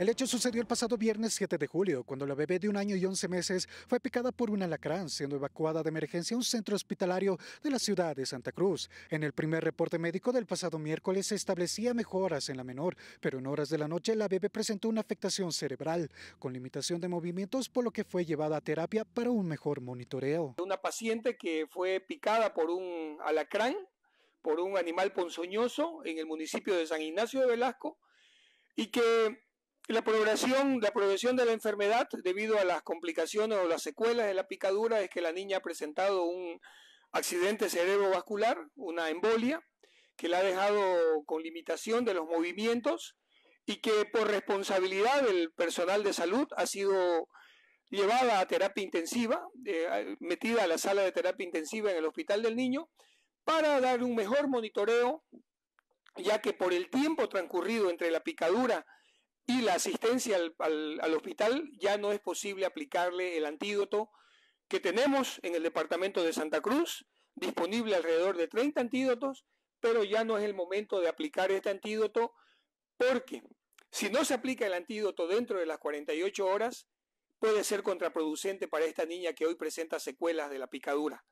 El hecho sucedió el pasado viernes 7 de julio, cuando la bebé de un año y 11 meses fue picada por un alacrán, siendo evacuada de emergencia a un centro hospitalario de la ciudad de Santa Cruz. En el primer reporte médico del pasado miércoles se establecía mejoras en la menor, pero en horas de la noche la bebé presentó una afectación cerebral, con limitación de movimientos, por lo que fue llevada a terapia para un mejor monitoreo. Una paciente que fue picada por un alacrán, por un animal ponzoñoso en el municipio de San Ignacio de Velasco, y que la progresión, la de la enfermedad debido a las complicaciones o las secuelas de la picadura es que la niña ha presentado un accidente cerebrovascular, una embolia, que la ha dejado con limitación de los movimientos y que por responsabilidad del personal de salud ha sido llevada a terapia intensiva, eh, metida a la sala de terapia intensiva en el hospital del niño, para dar un mejor monitoreo, ya que por el tiempo transcurrido entre la picadura y la asistencia al, hospital ya no es posible aplicarle el antídoto que tenemos en el departamento de Santa Cruz, disponible alrededor de 30 antídotos, pero ya no es el momento de aplicar este antídoto porque si no se aplica el antídoto dentro de las 48 horas, puede ser contraproducente para esta niña que hoy presenta secuelas de la picadura.